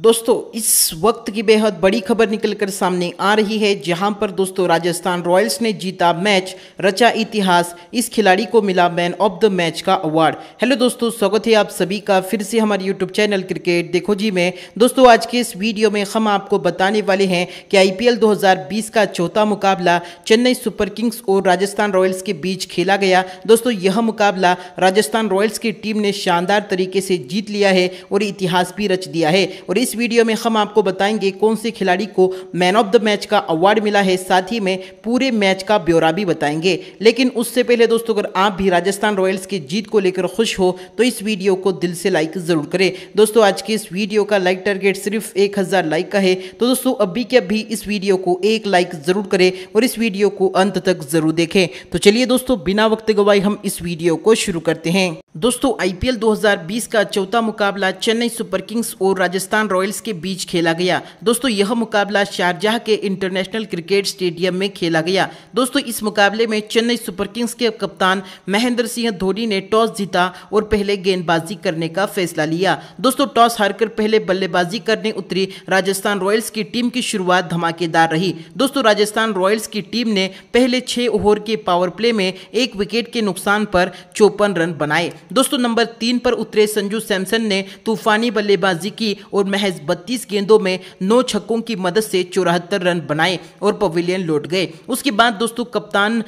दोस्तों इस वक्त की बेहद बड़ी खबर निकलकर सामने आ रही है जहां पर दोस्तों राजस्थान रॉयल्स ने जीता मैच रचा इतिहास इस खिलाड़ी को मिला मैन ऑफ द मैच का अवार्ड हेलो दोस्तों स्वागत है आप सभी का फिर से हमारे यूट्यूब चैनल क्रिकेट देखो जी में दोस्तों आज के इस वीडियो में हम आपको बताने वाले हैं कि आई पी का चौथा मुकाबला चेन्नई सुपर किंग्स और राजस्थान रॉयल्स के बीच खेला गया दोस्तों यह मुकाबला राजस्थान रॉयल्स की टीम ने शानदार तरीके से जीत लिया है और इतिहास भी रच दिया है और इस वीडियो में हम आपको बताएंगे कौन से खिलाड़ी को मैन ऑफ द मैच का अवार्ड मिला है साथ ही में पूरे मैच का ब्यौरा भी बताएंगे लेकिन उससे पहले दोस्तों अगर आप भी राजस्थान रॉयल्स की जीत को लेकर खुश हो तो इस वीडियो को दिल से लाइक ज़रूर करें दोस्तों आज की इस वीडियो का लाइक टारगेट सिर्फ एक हज़ार लाइक का है तो दोस्तों अभी के अभी इस वीडियो को एक लाइक ज़रूर करें और इस वीडियो को अंत तक ज़रूर देखें तो चलिए दोस्तों बिना वक्त गवाई हम इस वीडियो को शुरू करते हैं दोस्तों आईपीएल 2020 का चौथा मुकाबला चेन्नई सुपर किंग्स और राजस्थान रॉयल्स के बीच खेला गया दोस्तों यह मुकाबला शारजाह के इंटरनेशनल क्रिकेट स्टेडियम में खेला गया दोस्तों इस मुकाबले में चेन्नई सुपर किंग्स के कप्तान महेंद्र सिंह धोनी ने टॉस जीता और पहले गेंदबाजी करने का फैसला लिया दोस्तों टॉस हारकर पहले बल्लेबाजी करने उतरी राजस्थान रॉयल्स की टीम की शुरुआत धमाकेदार रही दोस्तों राजस्थान रॉयल्स की टीम ने पहले छह ओवर के पावर प्ले में एक विकेट के नुकसान पर चौपन रन बनाए दोस्तों नंबर तीन पर उतरे संजू सैमसन ने तूफानी बल्लेबाजी की और महज बत्तीस गेंदों में नौ छक्कों की मदद से चौराहत्तर रन बनाए और पवेलियन लौट गए उसके बाद दोस्तों कप्तान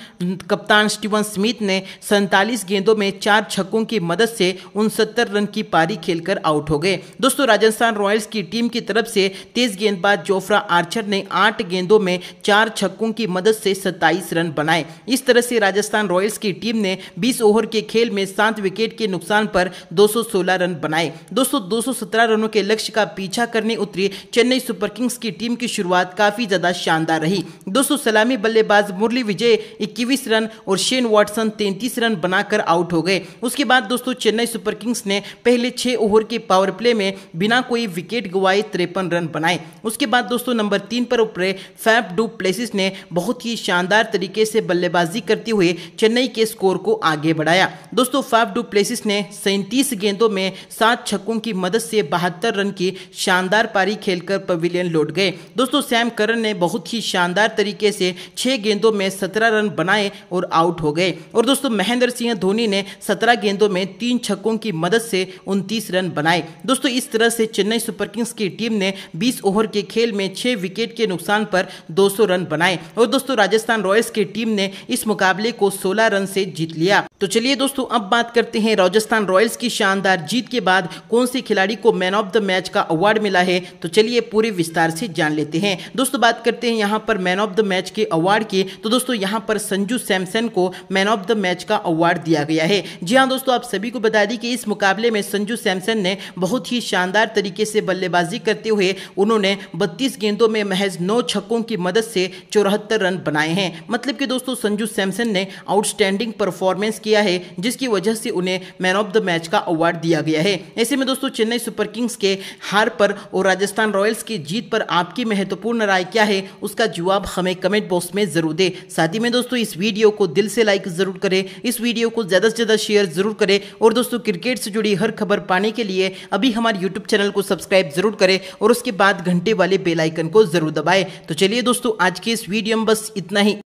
कप्तान स्टीवन स्मिथ ने सैंतालीस गेंदों में चार छक्कों की मदद से उनसत्तर रन की पारी खेलकर आउट हो गए दोस्तों राजस्थान रॉयल्स की टीम की तरफ से तेज गेंदबाज जोफ्रा आर्चर ने आठ गेंदों में चार छक्कों की मदद से सत्ताईस रन बनाए इस तरह से राजस्थान रॉयल्स की टीम ने बीस ओवर के खेल में सात विकेट विकेट के नुकसान पर 216 रन बनाए दोस्तों 217 रनों के लक्ष्य का पीछा करने उतरी चेन्नई सुपर किंग्स की टीम की शुरुआत काफी ज्यादा शानदार रही दोस्तों सलामी बल्लेबाज मुरली विजय इक्कीस रन और शेन वॉटसन तैंतीस रन बनाकर आउट हो गए उसके बाद दोस्तों चेन्नई सुपर किंग्स ने पहले छह ओवर के पावर प्ले में बिना कोई विकेट गवाए तिरपन रन बनाए उसके बाद दोस्तों नंबर तीन पर उपरे फैप डू प्लेसिस ने बहुत ही शानदार तरीके से बल्लेबाजी करते हुए चेन्नई के स्कोर को आगे बढ़ाया दोस्तों फैफ डू डुप्लेसिस ने सैंतीस गेंदों में सात छक्कों की मदद से बहत्तर रन की शानदार पारी खेलकर पवेलियन लौट गए दोस्तों सैम करन ने बहुत ही शानदार तरीके से छह गेंदों में सत्रह रन बनाए और आउट हो गए और दोस्तों महेंद्र सिंह धोनी ने सत्रह गेंदों में तीन छक्कों की मदद से उनतीस रन बनाए दोस्तों इस तरह से चेन्नई सुपर किंग्स की टीम ने बीस ओवर के खेल में छह विकेट के नुकसान पर दो रन बनाए और दोस्तों राजस्थान रॉयल्स की टीम ने इस मुकाबले को सोलह रन से जीत लिया तो चलिए दोस्तों अब बात करते हैं हैं राजस्थान रॉयल्स की शानदार जीत के बाद कौन से खिलाड़ी को मैन ऑफ द मैच का अवार्ड मिला है तो चलिए पूरे विस्तार से जान लेते हैं दोस्तों बात करते हैं यहाँ पर मैन ऑफ द मैच के अवार्ड की तो दोस्तों यहाँ पर संजू सैमसन को मैन ऑफ द मैच का अवार्ड दिया गया है जी हाँ दोस्तों आप सभी को बता दी कि इस मुकाबले में संजू सैमसन ने बहुत ही शानदार तरीके से बल्लेबाजी करते हुए उन्होंने बत्तीस गेंदों में महज नौ छक्कों की मदद से चौहत्तर रन बनाए हैं मतलब कि दोस्तों संजू सैमसन ने आउटस्टैंडिंग परफॉर्मेंस किया है जिसकी वजह से उन्हें उन्हें मैन ऑफ द मैच का अवार्ड दिया गया है ऐसे में दोस्तों चेन्नई सुपर किंग्स के हार पर और राजस्थान रॉयल्स की जीत पर आपकी महत्वपूर्ण राय क्या है उसका जवाब हमें कमेंट बॉक्स में जरूर दे साथ ही में दोस्तों इस वीडियो को दिल से लाइक जरूर करें इस वीडियो को ज़्यादा से ज़्यादा शेयर जरूर करें और दोस्तों क्रिकेट से जुड़ी हर खबर पाने के लिए अभी हमारे यूट्यूब चैनल को सब्सक्राइब जरूर करें और उसके बाद घंटे वाले बेलाइकन को जरूर दबाए तो चलिए दोस्तों आज के इस वीडियो में बस इतना ही